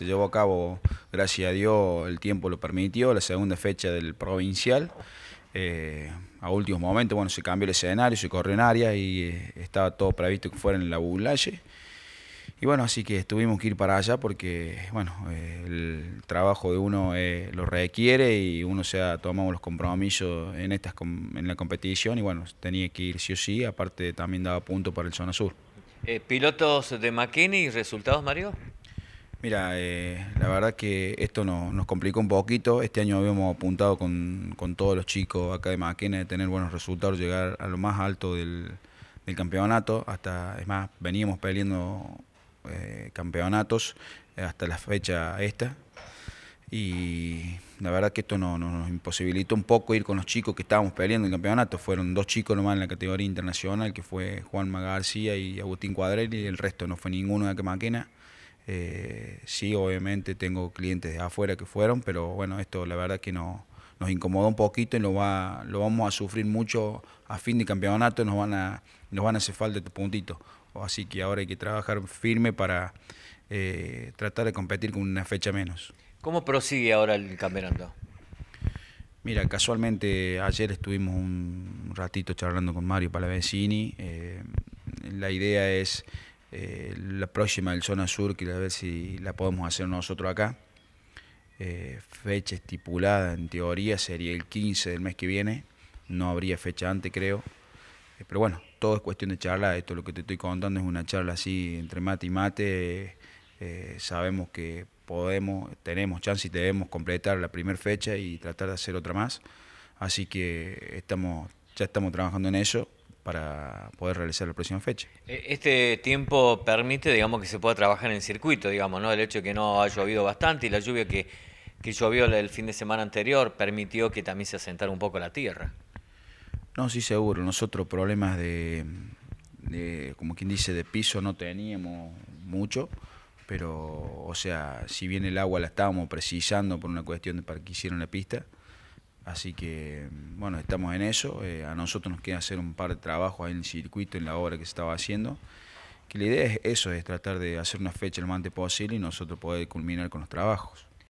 se llevó a cabo, gracias a Dios, el tiempo lo permitió, la segunda fecha del provincial. Eh, a últimos momentos, bueno, se cambió el escenario, se corrió en área y eh, estaba todo previsto que fuera en la Bulalle. Y bueno, así que tuvimos que ir para allá porque, bueno, eh, el trabajo de uno lo requiere y uno se ha tomado los compromisos en, estas en la competición y bueno, tenía que ir sí o sí, aparte también daba punto para el Zona Sur. ¿Pilotos de McKinney, resultados, Mario? Mira, eh, la verdad que esto nos nos complicó un poquito. Este año habíamos apuntado con, todos los chicos acá de Maquena de tener buenos resultados, llegar a lo más alto del, campeonato. Hasta, es más, veníamos peleando eh, campeonatos hasta la fecha esta. Y la verdad que esto no, nos imposibilitó un poco ir con los chicos que estábamos peleando el campeonato. Fueron dos chicos nomás en la categoría internacional, que fue Juan García y Agustín Cuadrelli, y el resto no fue ninguno de Maquena. Eh, sí, obviamente tengo clientes de afuera que fueron, pero bueno, esto la verdad que nos incomodó un poquito y lo, vamos a sufrir mucho a fin de campeonato, nos van a, nos van a hacer falta estos puntitos. Así que ahora hay que trabajar firme para eh, tratar de competir con una fecha menos. ¿Cómo prosigue ahora el campeonato? Mira, casualmente ayer estuvimos un ratito charlando con Mario Palavecini. Eh, la idea es eh, la próxima del Zona Sur, que a ver si la podemos hacer nosotros acá. Eh, fecha estipulada en teoría sería el 15 del mes que viene, no habría fecha antes creo, eh, pero bueno, todo es cuestión de charla, esto lo que te estoy contando es una charla así entre mate y mate, sabemos que podemos, tenemos chance y debemos completar la primera fecha y tratar de hacer otra más, así que estamos, ya estamos trabajando en eso para poder realizar la próxima fecha. E, este tiempo permite, digamos, que se pueda trabajar en circuito, digamos, ¿no? El hecho de que no ha llovido bastante y la lluvia que, que llovió el fin de semana anterior permitió que también se asentara un poco la tierra. No, sí, seguro. Nosotros problemas de, como quien dice, de piso no teníamos mucho, pero, o sea, si bien el agua la estábamos precisando por una cuestión de para que hicieron la pista, Así que, bueno, estamos en eso. Eh, a nosotros nos queda hacer un par de trabajos ahí en el circuito, en la obra que se estaba haciendo. Que la idea es eso, es tratar de hacer una fecha el más antes posible y nosotros poder culminar con los trabajos.